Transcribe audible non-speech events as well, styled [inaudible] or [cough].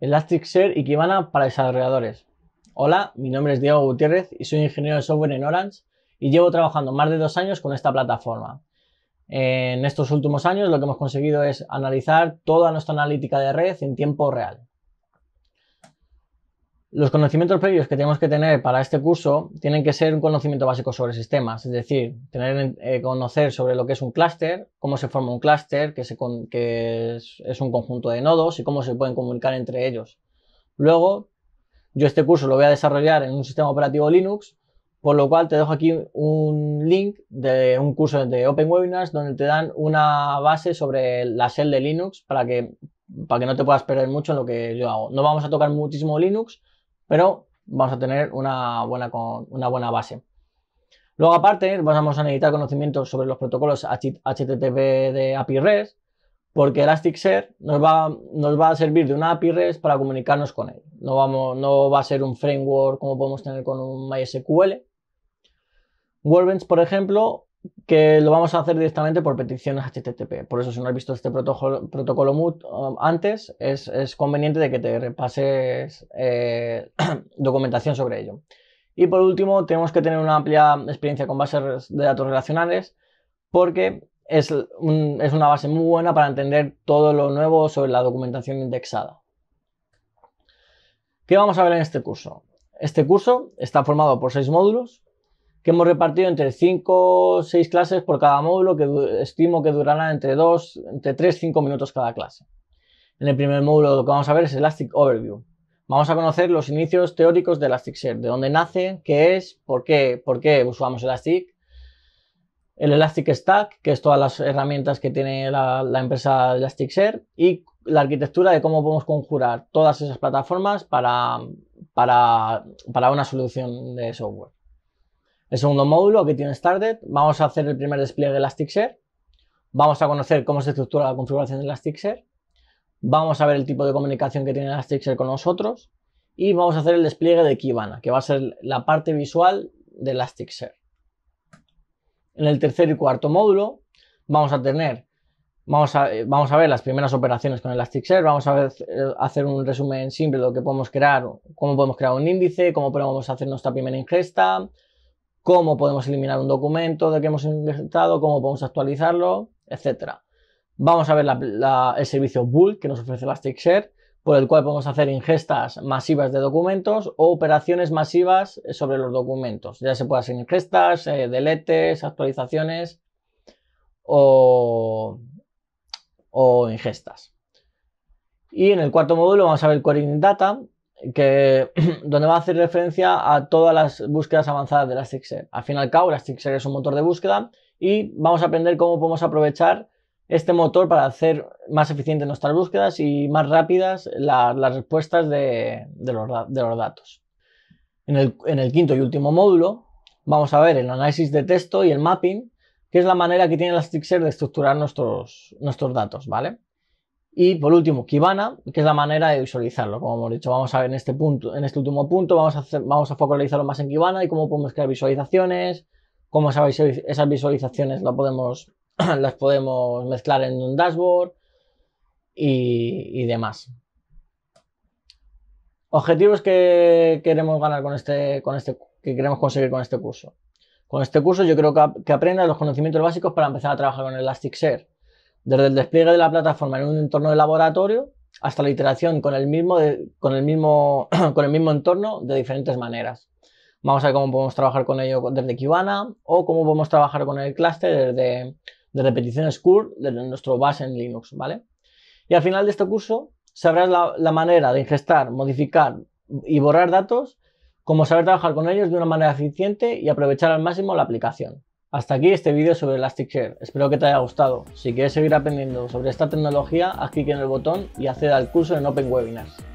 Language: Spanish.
Elasticsearch y Kibana para desarrolladores. Hola, mi nombre es Diego Gutiérrez y soy ingeniero de software en Orange y llevo trabajando más de dos años con esta plataforma. En estos últimos años lo que hemos conseguido es analizar toda nuestra analítica de red en tiempo real. Los conocimientos previos que tenemos que tener para este curso tienen que ser un conocimiento básico sobre sistemas, es decir, tener, eh, conocer sobre lo que es un clúster, cómo se forma un clúster, que, es, un conjunto de nodos y cómo se pueden comunicar entre ellos. Luego, yo este curso lo voy a desarrollar en un sistema operativo Linux, por lo cual te dejo aquí un link de un curso de Open Webinars donde te dan una base sobre la shell de Linux para que, para que no te puedas perder mucho en lo que yo hago. No vamos a tocar muchísimo Linux, pero vamos a tener una buena, una buena base. Luego, aparte, vamos a necesitar conocimientos sobre los protocolos HTTP de API REST, porque Elasticsearch nos va, nos va a servir de una API REST para comunicarnos con él. No, vamos, no va a ser un framework como podemos tener con un MySQL. Workbench, por ejemplo, que lo vamos a hacer directamente por peticiones HTTP. Por eso, si no has visto este protocolo, protocolo MUT um, antes, es, conveniente de que te repases eh, [clears throat] documentación sobre ello. Y por último, tenemos que tener una amplia experiencia con bases de datos relacionales, porque es, es una base muy buena para entender todo lo nuevo sobre la documentación indexada. ¿Qué vamos a ver en este curso? Este curso está formado por seis módulos que hemos repartido entre 5 o 6 clases por cada módulo, que estimo que durará entre 2, entre 3, 5 minutos cada clase. En el primer módulo lo que vamos a ver es Elastic Overview. Vamos a conocer los inicios teóricos de Elasticsearch, de dónde nace, qué es, por qué, por qué usamos Elastic, el Elastic Stack, que es todas las herramientas que tiene la, la empresa Elasticsearch, y la arquitectura de cómo podemos conjurar todas esas plataformas para, para, para una solución de software. El segundo módulo, que tiene Started, vamos a hacer el primer despliegue de Elasticsearch, vamos a conocer cómo se estructura la configuración de Elasticsearch, vamos a ver el tipo de comunicación que tiene Elasticsearch con nosotros y vamos a hacer el despliegue de Kibana, que va a ser la parte visual de Elasticsearch. En el tercer y cuarto módulo vamos a tener, vamos a, eh, vamos a ver las primeras operaciones con Elasticsearch, vamos a ver, eh, hacer un resumen simple de lo que podemos crear, cómo podemos crear un índice, cómo podemos hacer nuestra primera ingesta, cómo podemos eliminar un documento de que hemos ingresado, cómo podemos actualizarlo, etc. Vamos a ver el servicio Bulk que nos ofrece Elasticshare, por el cual podemos hacer ingestas masivas de documentos o operaciones masivas sobre los documentos. Ya se pueden hacer ingestas, eh, deletes, actualizaciones o, ingestas. Y en el cuarto módulo vamos a ver Querying Data, [clears throat] donde va a hacer referencia a todas las búsquedas avanzadas de Elasticsearch. Al fin y al cabo, es un motor de búsqueda y vamos a aprender cómo podemos aprovechar este motor para hacer más eficientes nuestras búsquedas y más rápidas las respuestas de, los, datos. En el, quinto y último módulo vamos a ver el análisis de texto y el mapping, que es la manera que tiene Search de estructurar nuestros, nuestros datos, ¿vale? Y por último, Kibana, que es la manera de visualizarlo. Como hemos dicho, vamos a ver en este punto, en este último punto, vamos a, vamos a focalizarlo más en Kibana y cómo podemos crear visualizaciones, cómo esas visualizaciones las podemos, [clears throat] las podemos mezclar en un dashboard y, demás. Objetivos que queremos ganar con este, con este, que queremos conseguir con este curso. Con este curso yo creo que, que aprendas los conocimientos básicos para empezar a trabajar con Elasticsearch desde el despliegue de la plataforma en un entorno de laboratorio hasta la iteración con el mismo, mismo, [clears throat] con el mismo entorno de diferentes maneras. Vamos a ver cómo podemos trabajar con ello desde Kibana o cómo podemos trabajar con el clúster desde, Repeticiones peticiones desde nuestro base en Linux, ¿vale? Y al final de este curso sabrás la, manera de ingestar, modificar y borrar datos, cómo saber trabajar con ellos de una manera eficiente y aprovechar al máximo la aplicación. Hasta aquí este vídeo sobre Share, espero que te haya gustado. Si quieres seguir aprendiendo sobre esta tecnología, haz clic en el botón y acceda al curso en Open Webinars.